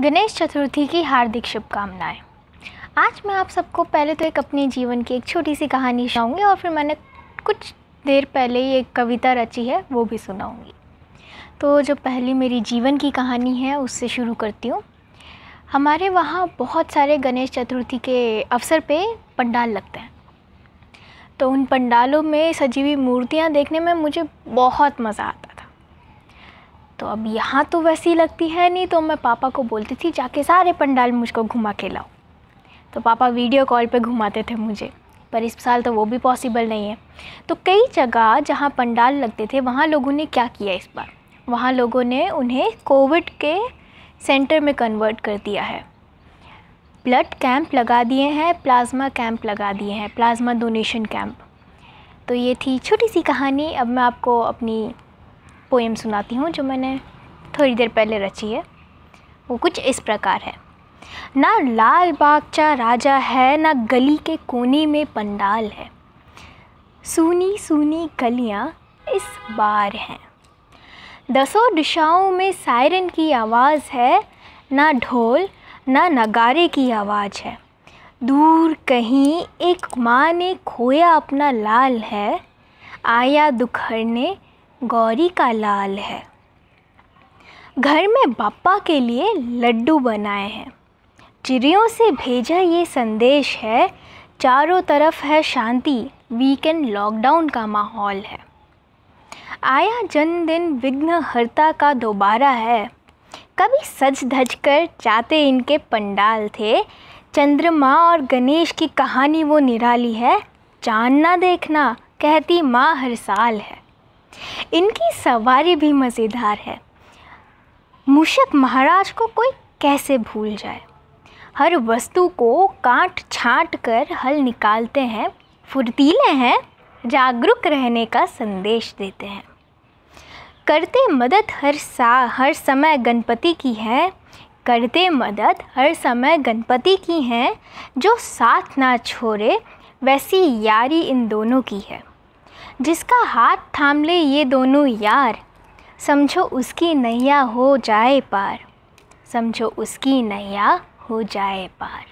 गणेश चतुर्थी की हार्दिक शुभकामनाएं आज मैं आप सबको पहले तो एक अपने जीवन की एक छोटी सी कहानी सुनाऊंगी और फिर मैंने कुछ देर पहले ही एक कविता रची है वो भी सुनाऊंगी तो जो पहली मेरी जीवन की कहानी है उससे शुरू करती हूँ हमारे वहाँ बहुत सारे गणेश चतुर्थी के अवसर पे पंडाल लगते हैं तो उन पंडालों में सजी हुई मूर्तियाँ देखने में मुझे बहुत मज़ा आता तो अब यहाँ तो वैसी लगती है नहीं तो मैं पापा को बोलती थी जाके सारे पंडाल मुझको घुमा के लाओ तो पापा वीडियो कॉल पे घुमाते थे मुझे पर इस साल तो वो भी पॉसिबल नहीं है तो कई जगह जहाँ पंडाल लगते थे वहाँ लोगों ने क्या किया इस बार वहाँ लोगों ने उन्हें कोविड के सेंटर में कन्वर्ट कर दिया है ब्लड कैंप लगा दिए हैं प्लाज्मा कैंप लगा दिए हैं प्लाज्मा डोनेशन कैंप तो ये थी छोटी सी कहानी अब मैं आपको अपनी पोएम सुनाती हूँ जो मैंने थोड़ी देर पहले रची है वो कुछ इस प्रकार है ना लाल बागचा राजा है ना गली के कोने में पंडाल है सूनी सूनी गलियाँ इस बार हैं दसों दिशाओं में सायरन की आवाज़ है ना ढोल ना नगारे की आवाज़ है दूर कहीं एक माँ ने खोया अपना लाल है आया दुखड़ने गौरी का लाल है घर में बापा के लिए लड्डू बनाए हैं चिड़ियों से भेजा ये संदेश है चारों तरफ है शांति वीकेंड लॉकडाउन का माहौल है आया जन्मदिन विघ्नहर्ता का दोबारा है कभी सज धज कर जाते इनके पंडाल थे चंद्रमा और गणेश की कहानी वो निराली है चांद ना देखना कहती माँ हर साल है इनकी सवारी भी मज़ेदार है मुशक महाराज को कोई कैसे भूल जाए हर वस्तु को काट छाँट कर हल निकालते हैं फुर्तीले हैं जागरूक रहने का संदेश देते हैं करते मदद हर सा हर समय गणपति की है करते मदद हर समय गणपति की हैं जो साथ ना छोड़े वैसी यारी इन दोनों की है जिसका हाथ थाम ले ये दोनों यार समझो उसकी नैया हो जाए पार समझो उसकी नैया हो जाए पार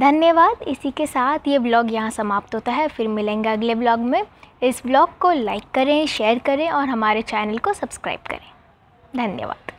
धन्यवाद इसी के साथ ये ब्लॉग यहाँ समाप्त होता है फिर मिलेंगे अगले ब्लॉग में इस ब्लॉग को लाइक करें शेयर करें और हमारे चैनल को सब्सक्राइब करें धन्यवाद